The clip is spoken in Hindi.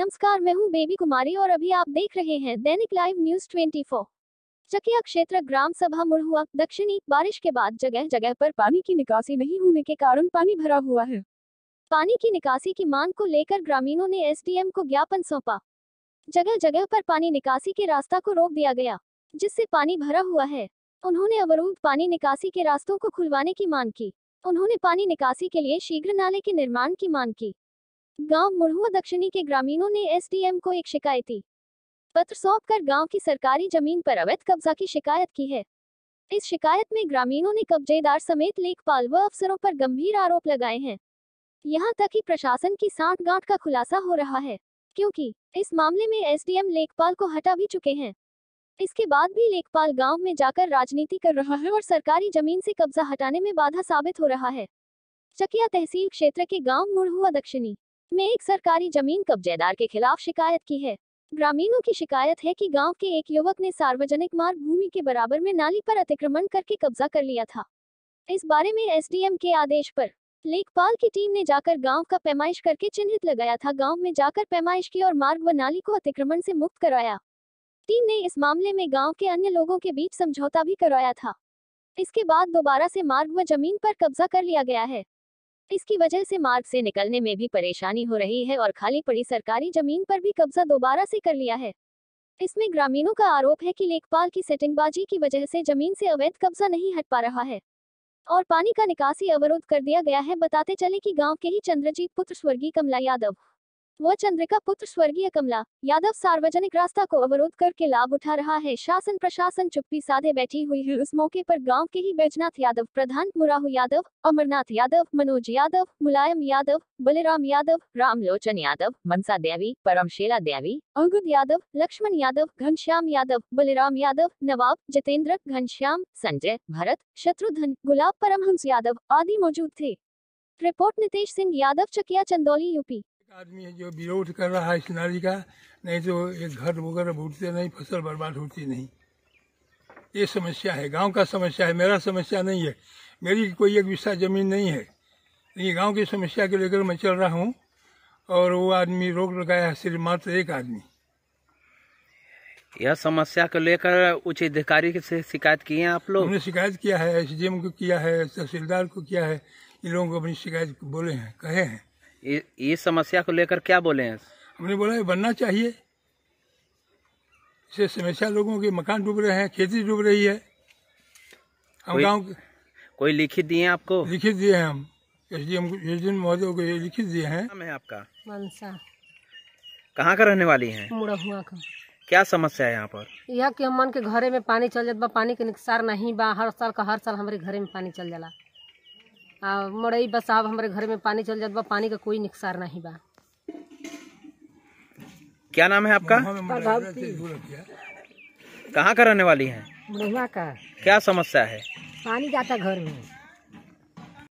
नमस्कार मैं हूं बेबी कुमारी और अभी आप देख रहे हैं दैनिक लाइव न्यूज 24। चकिया क्षेत्र ग्राम सभा हुआ दक्षिणी बारिश के बाद जगह जगह पर पानी की निकासी नहीं होने के कारण पानी भरा हुआ है पानी की निकासी की मांग को लेकर ग्रामीणों ने एस को ज्ञापन सौंपा जगह जगह पर पानी निकासी के रास्ता को रोक दिया गया जिससे पानी भरा हुआ है उन्होंने अवरूद्ध पानी निकासी के रास्तों को खुलवाने की मांग की उन्होंने पानी निकासी के लिए शीघ्र नाले के निर्माण की मांग की गांव मुरहुआ दक्षिणी के ग्रामीणों ने एसडीएम को एक शिकायत दी पत्र सौंप कर गाँव की सरकारी जमीन पर अवैध कब्जा की शिकायत की है इस शिकायत में ग्रामीणों ने कब्जेदार समेत लेखपाल व अफसरों पर गंभीर आरोप लगाए हैं यहाँ तक कि प्रशासन की साठ गांठ का खुलासा हो रहा है क्योंकि इस मामले में एसडीएम लेखपाल को हटा भी चुके हैं इसके बाद भी लेखपाल गांव में जाकर राजनीति कर रहा है और सरकारी जमीन से कब्जा हटाने में बाधा साबित हो रहा है चकिया तहसील क्षेत्र के गांव मुड़हुआ दक्षिणी में एक सरकारी जमीन कब्जेदार के खिलाफ शिकायत की है ग्रामीणों की शिकायत है कि गांव के एक युवक ने सार्वजनिक मार्ग भूमि के बराबर में नाली पर अतिक्रमण करके कब्जा कर लिया था इस बारे में एसडीएम के आदेश पर लेखपाल की टीम ने जाकर गांव का पैमाइश करके चिन्हित लगाया था गांव में जाकर पैमाइश की और मार्ग व नाली को अतिक्रमण से मुक्त कराया टीम ने इस मामले में गांव के अन्य लोगों के बीच समझौता भी करवाया था इसके बाद दोबारा से मार्ग व जमीन पर कब्जा कर लिया गया है इसकी वजह से मार्ग से निकलने में भी परेशानी हो रही है और खाली पड़ी सरकारी जमीन पर भी कब्जा दोबारा से कर लिया है इसमें ग्रामीणों का आरोप है कि लेखपाल की सेटिंगबाजी की वजह से जमीन से अवैध कब्जा नहीं हट पा रहा है और पानी का निकासी अवरोध कर दिया गया है बताते चले कि गांव के ही चंद्रजीत पुत्र स्वर्गीय कमला यादव वह चंद्रिका पुत्र स्वर्गीय कमला यादव सार्वजनिक रास्ता को अवरोध करके लाभ उठा रहा है शासन प्रशासन चुप्पी साधे बैठी हुई है उस मौके पर गांव के ही बैजनाथ यादव प्रधान मुराहू यादव अमरनाथ यादव मनोज यादव मुलायम यादव बलिराम यादव रामलोचन यादव मनसा देवी परमशेला देवी अंगुद यादव लक्ष्मण यादव घनश्याम यादव बलिराम यादव नवाब जितेंद्र घनश्याम संजय भरत शत्रुघ्न गुलाब परमहंस यादव आदि मौजूद थे रिपोर्ट नितेश सिंह यादव चकिया चंदौली यूपी आदमी है जो विरोध कर रहा है इस नाली का नहीं तो ये घर वगैरह भूटते नहीं फसल बर्बाद होती नहीं ये समस्या है गांव का समस्या है मेरा समस्या नहीं है मेरी कोई एक विशा जमीन नहीं है ये गांव की समस्या को लेकर मैं चल रहा हूँ और वो आदमी रोक लगाया है सिर्फ मात्र एक आदमी यह समस्या को लेकर उच्च अधिकारी से शिकायत की है आप लोग उन्होंने शिकायत किया है एस को किया है तहसीलदार को किया है इन लोगों को अपनी शिकायत बोले हैं कहे हैं इस समस्या को लेकर क्या बोले हैं हमने बोला है बनना चाहिए इससे समस्या लोगों के मकान डूब रहे हैं खेती डूब रही है हम गाँव कोई लिखित दिए आपको लिखित दिए हैं हम एस डी एम महोदय को लिखित दिए हैं है आपका मनसा कहाँ का रहने वाली है का क्या समस्या है यहाँ पर यह कि मन के घरे में पानी चल जाता पानी के निकसार नहीं बा हर साल का हर साल हमारे घरे में पानी चल जाला मड़ई आप हमारे घर में पानी चल जाता बा पानी का कोई नुकसान नहीं बा क्या नाम है आपका कहाँ का रहने वाली है का क्या समस्या है पानी जाता घर में